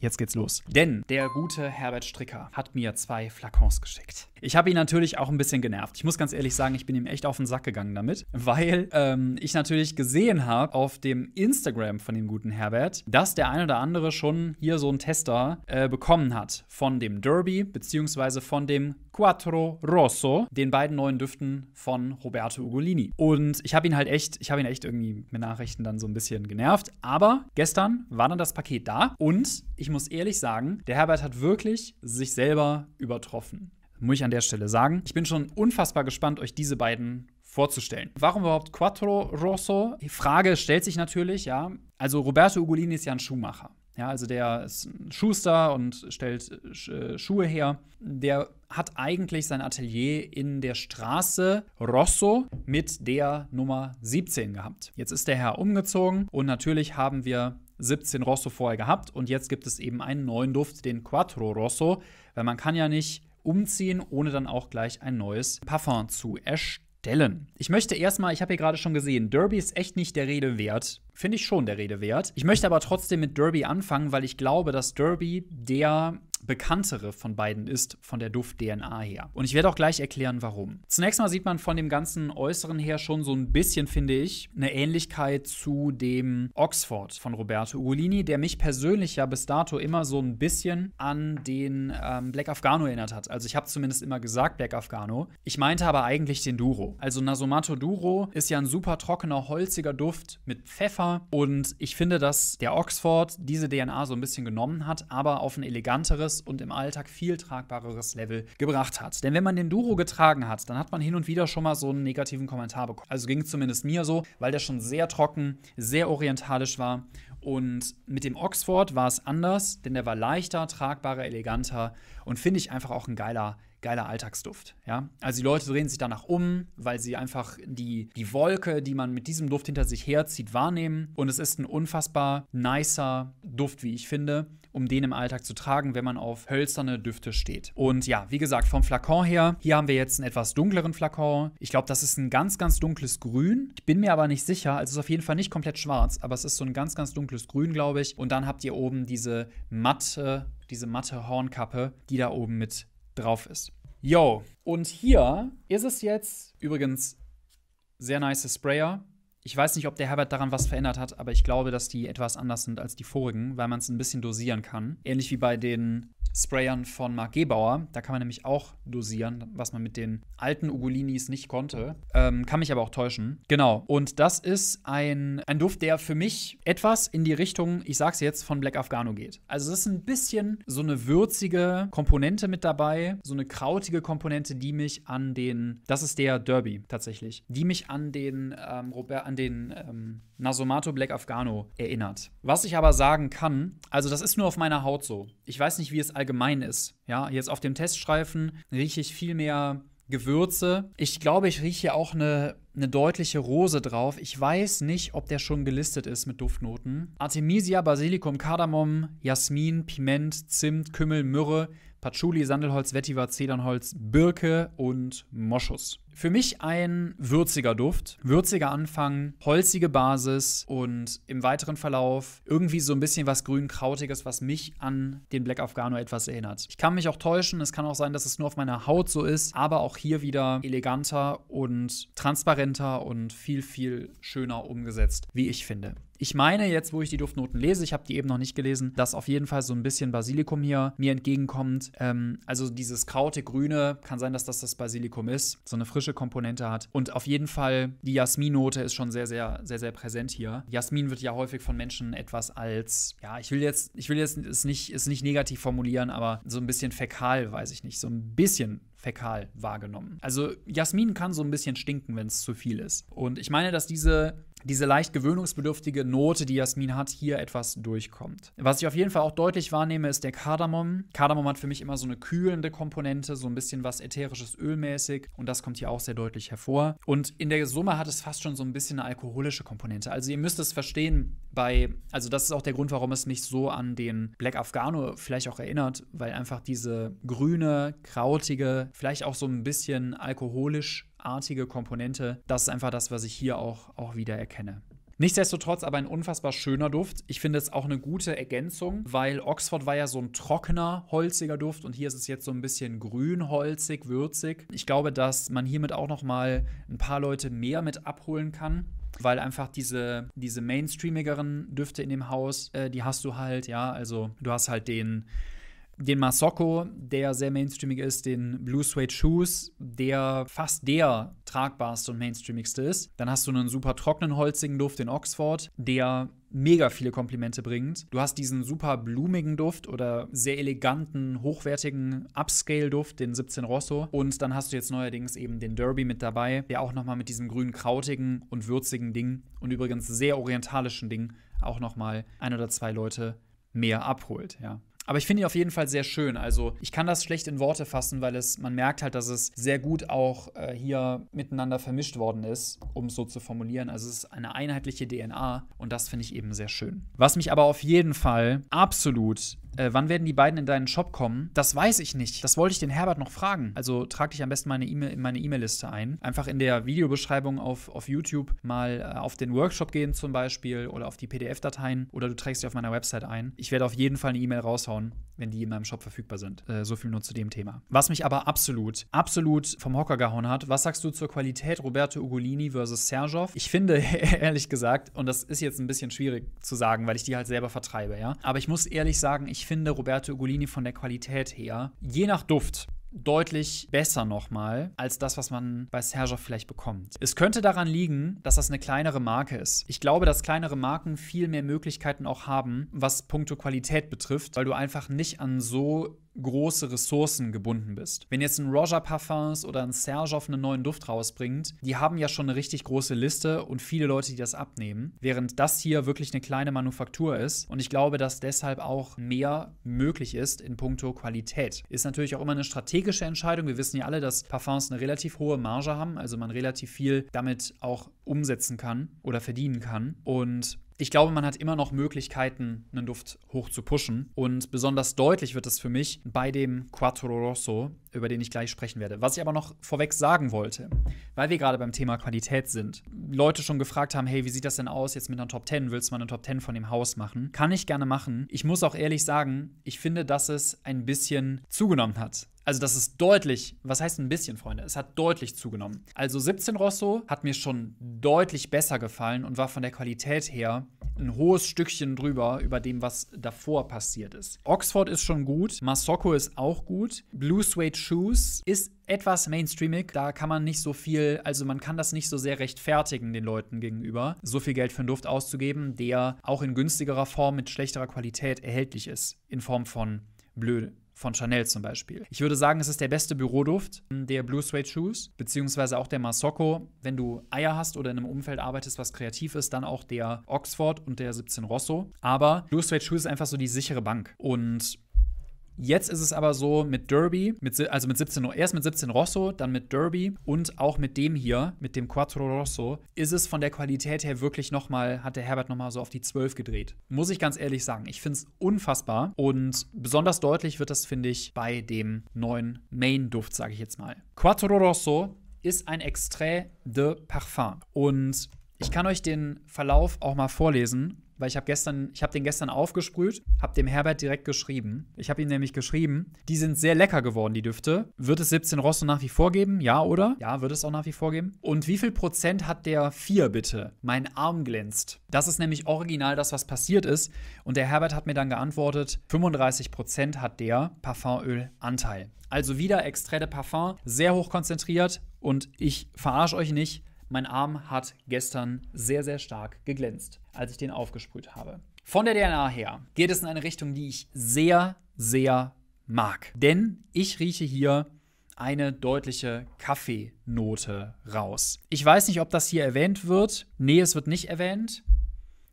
Jetzt geht's los. Denn der gute Herbert Stricker hat mir zwei Flakons geschickt. Ich habe ihn natürlich auch ein bisschen genervt. Ich muss ganz ehrlich sagen, ich bin ihm echt auf den Sack gegangen damit, weil ähm, ich natürlich gesehen habe auf dem Instagram von dem guten Herbert, dass der ein oder andere schon hier so einen Tester äh, bekommen hat von dem Derby beziehungsweise von dem Quattro Rosso, den beiden neuen Düften von Roberto Ugolini. Und ich habe ihn halt echt, ich habe ihn echt irgendwie mit Nachrichten dann so ein bisschen genervt. Aber gestern war dann das Paket da und ich ich muss ehrlich sagen, der Herbert hat wirklich sich selber übertroffen. Muss ich an der Stelle sagen. Ich bin schon unfassbar gespannt, euch diese beiden vorzustellen. Warum überhaupt Quattro Rosso? Die Frage stellt sich natürlich, ja. Also Roberto Ugolini ist ja ein Schuhmacher. Ja, also der ist ein Schuster und stellt äh, Schuhe her. Der hat eigentlich sein Atelier in der Straße Rosso mit der Nummer 17 gehabt. Jetzt ist der Herr umgezogen und natürlich haben wir 17 Rosso vorher gehabt und jetzt gibt es eben einen neuen Duft, den Quattro Rosso, weil man kann ja nicht umziehen, ohne dann auch gleich ein neues Parfum zu erstellen. Ich möchte erstmal, ich habe hier gerade schon gesehen, Derby ist echt nicht der Rede wert. Finde ich schon der Rede wert. Ich möchte aber trotzdem mit Derby anfangen, weil ich glaube, dass Derby der bekanntere von beiden ist, von der Duft-DNA her. Und ich werde auch gleich erklären, warum. Zunächst mal sieht man von dem ganzen Äußeren her schon so ein bisschen, finde ich, eine Ähnlichkeit zu dem Oxford von Roberto Ugolini, der mich persönlich ja bis dato immer so ein bisschen an den ähm, Black Afghano erinnert hat. Also ich habe zumindest immer gesagt Black Afghano. Ich meinte aber eigentlich den Duro. Also Nasomato Duro ist ja ein super trockener, holziger Duft mit Pfeffer und ich finde, dass der Oxford diese DNA so ein bisschen genommen hat, aber auf ein eleganteres tragbares und im Alltag viel tragbareres Level gebracht hat. Denn wenn man den Duro getragen hat, dann hat man hin und wieder schon mal so einen negativen Kommentar bekommen. Also ging es zumindest mir so, weil der schon sehr trocken, sehr orientalisch war. Und mit dem Oxford war es anders, denn der war leichter, tragbarer, eleganter und finde ich einfach auch ein geiler geiler Alltagsduft. Ja? Also die Leute drehen sich danach um, weil sie einfach die, die Wolke, die man mit diesem Duft hinter sich herzieht, wahrnehmen. Und es ist ein unfassbar nicer Duft, wie ich finde, um den im Alltag zu tragen, wenn man auf hölzerne Düfte steht. Und ja, wie gesagt, vom Flakon her, hier haben wir jetzt einen etwas dunkleren Flakon. Ich glaube, das ist ein ganz, ganz dunkles Grün. Ich bin mir aber nicht sicher. Also es ist auf jeden Fall nicht komplett schwarz, aber es ist so ein ganz, ganz dunkles Grün, glaube ich. Und dann habt ihr oben diese matte diese matte Hornkappe, die da oben mit drauf ist. Yo, und hier ist es jetzt übrigens sehr nice Sprayer. Ich weiß nicht, ob der Herbert daran was verändert hat, aber ich glaube, dass die etwas anders sind als die vorigen, weil man es ein bisschen dosieren kann. Ähnlich wie bei den Sprayern von Mark Gebauer. Da kann man nämlich auch dosieren, was man mit den alten Ugolinis nicht konnte. Ähm, kann mich aber auch täuschen. Genau. Und das ist ein, ein Duft, der für mich etwas in die Richtung, ich sag's jetzt, von Black Afghano geht. Also es ist ein bisschen so eine würzige Komponente mit dabei, so eine krautige Komponente, die mich an den, das ist der Derby tatsächlich, die mich an den ähm, Robert, an den ähm, Nasomato Black Afghano erinnert. Was ich aber sagen kann, also das ist nur auf meiner Haut so. Ich weiß nicht, wie es allgemein ist. Ja, jetzt auf dem Teststreifen rieche ich viel mehr Gewürze. Ich glaube, ich rieche hier auch eine, eine deutliche Rose drauf. Ich weiß nicht, ob der schon gelistet ist mit Duftnoten. Artemisia, Basilikum, Kardamom, Jasmin, Piment, Zimt, Kümmel, Myrrhe. Patchouli, Sandelholz, Vetiver, Zedernholz, Birke und Moschus. Für mich ein würziger Duft, würziger Anfang, holzige Basis und im weiteren Verlauf irgendwie so ein bisschen was grün-krautiges, was mich an den Black Afghano etwas erinnert. Ich kann mich auch täuschen, es kann auch sein, dass es nur auf meiner Haut so ist, aber auch hier wieder eleganter und transparenter und viel, viel schöner umgesetzt, wie ich finde. Ich meine jetzt, wo ich die Duftnoten lese, ich habe die eben noch nicht gelesen, dass auf jeden Fall so ein bisschen Basilikum hier mir entgegenkommt. Ähm, also dieses kraute Grüne, kann sein, dass das das Basilikum ist, so eine frische Komponente hat. Und auf jeden Fall die Jasminnote ist schon sehr, sehr, sehr, sehr präsent hier. Jasmin wird ja häufig von Menschen etwas als, ja, ich will jetzt, ich will jetzt es nicht, es nicht negativ formulieren, aber so ein bisschen fäkal, weiß ich nicht, so ein bisschen fäkal wahrgenommen. Also Jasmin kann so ein bisschen stinken, wenn es zu viel ist. Und ich meine, dass diese diese leicht gewöhnungsbedürftige Note, die Jasmin hat, hier etwas durchkommt. Was ich auf jeden Fall auch deutlich wahrnehme, ist der Kardamom. Kardamom hat für mich immer so eine kühlende Komponente, so ein bisschen was ätherisches Ölmäßig und das kommt hier auch sehr deutlich hervor. Und in der Summe hat es fast schon so ein bisschen eine alkoholische Komponente. Also ihr müsst es verstehen, bei, also das ist auch der Grund, warum es mich so an den Black Afghano vielleicht auch erinnert, weil einfach diese grüne, krautige, vielleicht auch so ein bisschen alkoholisch artige Komponente. Das ist einfach das, was ich hier auch, auch wieder erkenne. Nichtsdestotrotz aber ein unfassbar schöner Duft. Ich finde es auch eine gute Ergänzung, weil Oxford war ja so ein trockener, holziger Duft und hier ist es jetzt so ein bisschen grün, holzig, würzig. Ich glaube, dass man hiermit auch nochmal ein paar Leute mehr mit abholen kann weil einfach diese, diese mainstreamigeren Düfte in dem Haus, äh, die hast du halt, ja, also du hast halt den den Masoko, der sehr mainstreamig ist, den Blue Suede Shoes, der fast der tragbarste und mainstreamigste ist. Dann hast du einen super trockenen, holzigen Duft, den Oxford, der mega viele Komplimente bringt. Du hast diesen super blumigen Duft oder sehr eleganten, hochwertigen Upscale-Duft, den 17 Rosso. Und dann hast du jetzt neuerdings eben den Derby mit dabei, der auch nochmal mit diesem grünen, krautigen und würzigen Ding und übrigens sehr orientalischen Ding auch nochmal ein oder zwei Leute mehr abholt, ja. Aber ich finde ihn auf jeden Fall sehr schön. Also ich kann das schlecht in Worte fassen, weil es, man merkt halt, dass es sehr gut auch äh, hier miteinander vermischt worden ist, um es so zu formulieren. Also es ist eine einheitliche DNA und das finde ich eben sehr schön. Was mich aber auf jeden Fall absolut äh, wann werden die beiden in deinen Shop kommen? Das weiß ich nicht. Das wollte ich den Herbert noch fragen. Also trag dich am besten meine E-Mail in meine E-Mail-Liste ein. Einfach in der Videobeschreibung auf, auf YouTube mal äh, auf den Workshop gehen zum Beispiel oder auf die PDF-Dateien oder du trägst sie auf meiner Website ein. Ich werde auf jeden Fall eine E-Mail raushauen, wenn die in meinem Shop verfügbar sind. Äh, so viel nur zu dem Thema. Was mich aber absolut, absolut vom Hocker gehauen hat, was sagst du zur Qualität Roberto Ugolini versus Sergov? Ich finde, ehrlich gesagt, und das ist jetzt ein bisschen schwierig zu sagen, weil ich die halt selber vertreibe, ja. Aber ich muss ehrlich sagen, ich ich finde Roberto Ugolini von der Qualität her, je nach Duft, deutlich besser nochmal als das, was man bei Serger vielleicht bekommt. Es könnte daran liegen, dass das eine kleinere Marke ist. Ich glaube, dass kleinere Marken viel mehr Möglichkeiten auch haben, was puncto Qualität betrifft, weil du einfach nicht an so große Ressourcen gebunden bist. Wenn jetzt ein Roger Parfums oder ein Serge auf einen neuen Duft rausbringt, die haben ja schon eine richtig große Liste und viele Leute, die das abnehmen, während das hier wirklich eine kleine Manufaktur ist und ich glaube, dass deshalb auch mehr möglich ist in puncto Qualität. Ist natürlich auch immer eine strategische Entscheidung. Wir wissen ja alle, dass Parfums eine relativ hohe Marge haben, also man relativ viel damit auch umsetzen kann oder verdienen kann und ich glaube, man hat immer noch Möglichkeiten, einen Duft hoch zu pushen. Und besonders deutlich wird es für mich bei dem Quattro Rosso, über den ich gleich sprechen werde. Was ich aber noch vorweg sagen wollte, weil wir gerade beim Thema Qualität sind. Leute schon gefragt haben, hey, wie sieht das denn aus jetzt mit einer Top 10? Willst du mal eine Top 10 von dem Haus machen? Kann ich gerne machen. Ich muss auch ehrlich sagen, ich finde, dass es ein bisschen zugenommen hat also das ist deutlich, was heißt ein bisschen, Freunde, es hat deutlich zugenommen. Also 17 Rosso hat mir schon deutlich besser gefallen und war von der Qualität her ein hohes Stückchen drüber über dem, was davor passiert ist. Oxford ist schon gut, Masoko ist auch gut, Blue Suede Shoes ist etwas mainstreamig, da kann man nicht so viel, also man kann das nicht so sehr rechtfertigen den Leuten gegenüber, so viel Geld für einen Duft auszugeben, der auch in günstigerer Form mit schlechterer Qualität erhältlich ist, in Form von blöd von Chanel zum Beispiel. Ich würde sagen, es ist der beste Büroduft der Blue Suede Shoes, beziehungsweise auch der Masoko. Wenn du Eier hast oder in einem Umfeld arbeitest, was kreativ ist, dann auch der Oxford und der 17 Rosso. Aber Blue Suede Shoes ist einfach so die sichere Bank. Und Jetzt ist es aber so mit Derby, mit, also mit 17, erst mit 17 Rosso, dann mit Derby und auch mit dem hier, mit dem Quattro Rosso, ist es von der Qualität her wirklich nochmal, hat der Herbert nochmal so auf die 12 gedreht. Muss ich ganz ehrlich sagen. Ich finde es unfassbar und besonders deutlich wird das, finde ich, bei dem neuen Main-Duft, sage ich jetzt mal. Quattro Rosso ist ein Extrait de Parfum und ich kann euch den Verlauf auch mal vorlesen weil ich habe gestern, ich habe den gestern aufgesprüht, habe dem Herbert direkt geschrieben. Ich habe ihm nämlich geschrieben, die sind sehr lecker geworden, die Düfte. Wird es 17 Rosso nach wie vor geben? Ja, oder? Ja, wird es auch nach wie vor geben. Und wie viel Prozent hat der 4 bitte? Mein Arm glänzt. Das ist nämlich original das, was passiert ist. Und der Herbert hat mir dann geantwortet, 35 Prozent hat der Parfumölanteil. Also wieder Extrait de Parfum, sehr hoch konzentriert und ich verarsche euch nicht. Mein Arm hat gestern sehr, sehr stark geglänzt, als ich den aufgesprüht habe. Von der DNA her geht es in eine Richtung, die ich sehr, sehr mag. Denn ich rieche hier eine deutliche Kaffeenote raus. Ich weiß nicht, ob das hier erwähnt wird. Nee, es wird nicht erwähnt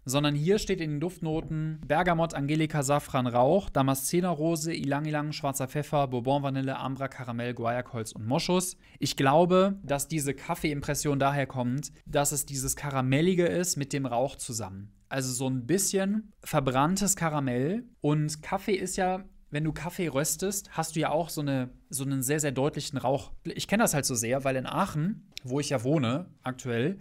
sondern hier steht in den Duftnoten Bergamot, Angelika, Safran, Rauch, Damaszenerrose, Ilang-Ilang, schwarzer Pfeffer, Bourbon-Vanille, Ambra, Karamell, Guayakholz und Moschus. Ich glaube, dass diese Kaffeeimpression daher kommt, dass es dieses Karamellige ist mit dem Rauch zusammen. Also so ein bisschen verbranntes Karamell. Und Kaffee ist ja wenn du Kaffee röstest, hast du ja auch so, eine, so einen sehr, sehr deutlichen Rauch. Ich kenne das halt so sehr, weil in Aachen, wo ich ja wohne aktuell,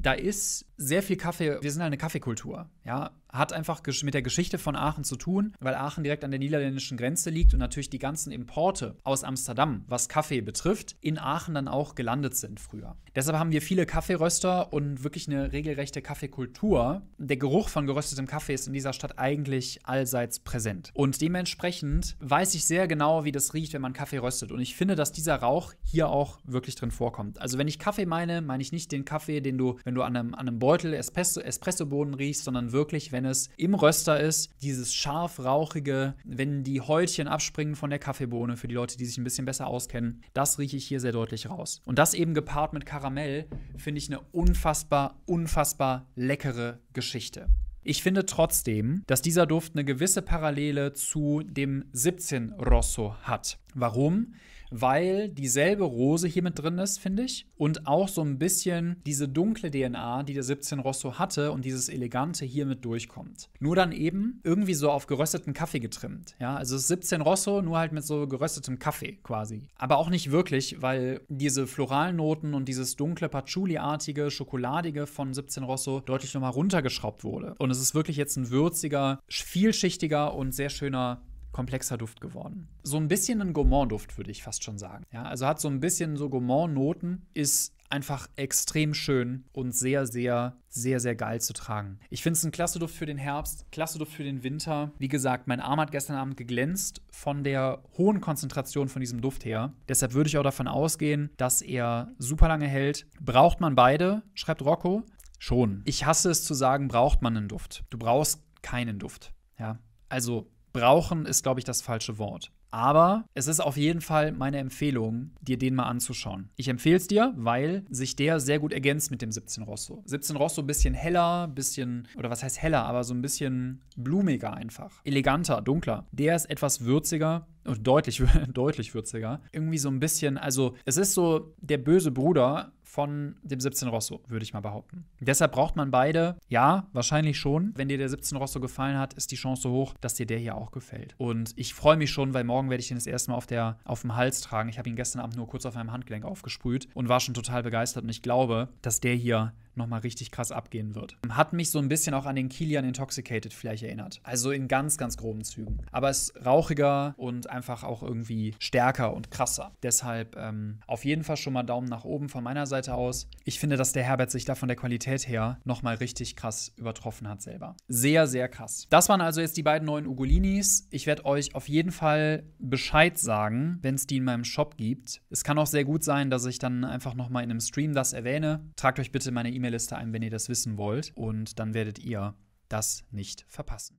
da ist sehr viel Kaffee, wir sind halt eine Kaffeekultur, ja, hat einfach mit der Geschichte von Aachen zu tun, weil Aachen direkt an der niederländischen Grenze liegt und natürlich die ganzen Importe aus Amsterdam, was Kaffee betrifft, in Aachen dann auch gelandet sind früher. Deshalb haben wir viele Kaffeeröster und wirklich eine regelrechte Kaffeekultur. Der Geruch von geröstetem Kaffee ist in dieser Stadt eigentlich allseits präsent. Und dementsprechend weiß ich sehr genau, wie das riecht, wenn man Kaffee röstet. Und ich finde, dass dieser Rauch hier auch wirklich drin vorkommt. Also wenn ich Kaffee meine, meine ich nicht den Kaffee, den du, wenn du an einem, an einem Board Beutel Espressobohnen riechst, sondern wirklich, wenn es im Röster ist, dieses scharf rauchige, wenn die Häutchen abspringen von der Kaffeebohne, für die Leute, die sich ein bisschen besser auskennen, das rieche ich hier sehr deutlich raus. Und das eben gepaart mit Karamell finde ich eine unfassbar, unfassbar leckere Geschichte. Ich finde trotzdem, dass dieser Duft eine gewisse Parallele zu dem 17 Rosso hat. Warum? weil dieselbe Rose hier mit drin ist, finde ich. Und auch so ein bisschen diese dunkle DNA, die der 17 Rosso hatte und dieses Elegante hier mit durchkommt. Nur dann eben irgendwie so auf gerösteten Kaffee getrimmt. Ja, also es ist 17 Rosso, nur halt mit so geröstetem Kaffee quasi. Aber auch nicht wirklich, weil diese Floralnoten und dieses dunkle Patchouli-artige, schokoladige von 17 Rosso deutlich nochmal runtergeschraubt wurde. Und es ist wirklich jetzt ein würziger, vielschichtiger und sehr schöner komplexer Duft geworden. So ein bisschen ein Gourmand-Duft, würde ich fast schon sagen. Ja, also hat so ein bisschen so Gourmand-Noten, ist einfach extrem schön und sehr, sehr, sehr, sehr geil zu tragen. Ich finde es ein klasse Duft für den Herbst, klasse Duft für den Winter. Wie gesagt, mein Arm hat gestern Abend geglänzt von der hohen Konzentration von diesem Duft her. Deshalb würde ich auch davon ausgehen, dass er super lange hält. Braucht man beide, schreibt Rocco. Schon. Ich hasse es zu sagen, braucht man einen Duft. Du brauchst keinen Duft. Ja. Also Brauchen ist, glaube ich, das falsche Wort. Aber es ist auf jeden Fall meine Empfehlung, dir den mal anzuschauen. Ich empfehle es dir, weil sich der sehr gut ergänzt mit dem 17 Rosso. 17 Rosso ein bisschen heller, bisschen, oder was heißt heller, aber so ein bisschen blumiger einfach. Eleganter, dunkler. Der ist etwas würziger, und deutlich, deutlich würziger. Irgendwie so ein bisschen, also es ist so der böse Bruder von dem 17 Rosso, würde ich mal behaupten. Deshalb braucht man beide. Ja, wahrscheinlich schon. Wenn dir der 17 Rosso gefallen hat, ist die Chance hoch, dass dir der hier auch gefällt. Und ich freue mich schon, weil morgen werde ich den das erste Mal auf, der, auf dem Hals tragen. Ich habe ihn gestern Abend nur kurz auf meinem Handgelenk aufgesprüht und war schon total begeistert. Und ich glaube, dass der hier nochmal richtig krass abgehen wird. Hat mich so ein bisschen auch an den Kilian Intoxicated vielleicht erinnert. Also in ganz, ganz groben Zügen. Aber es ist rauchiger und einfach auch irgendwie stärker und krasser. Deshalb ähm, auf jeden Fall schon mal Daumen nach oben von meiner Seite aus. Ich finde, dass der Herbert sich da von der Qualität her nochmal richtig krass übertroffen hat selber. Sehr, sehr krass. Das waren also jetzt die beiden neuen Ugolinis. Ich werde euch auf jeden Fall Bescheid sagen, wenn es die in meinem Shop gibt. Es kann auch sehr gut sein, dass ich dann einfach nochmal in einem Stream das erwähne. Tragt euch bitte meine e mail E-Mail-Liste ein, wenn ihr das wissen wollt. Und dann werdet ihr das nicht verpassen.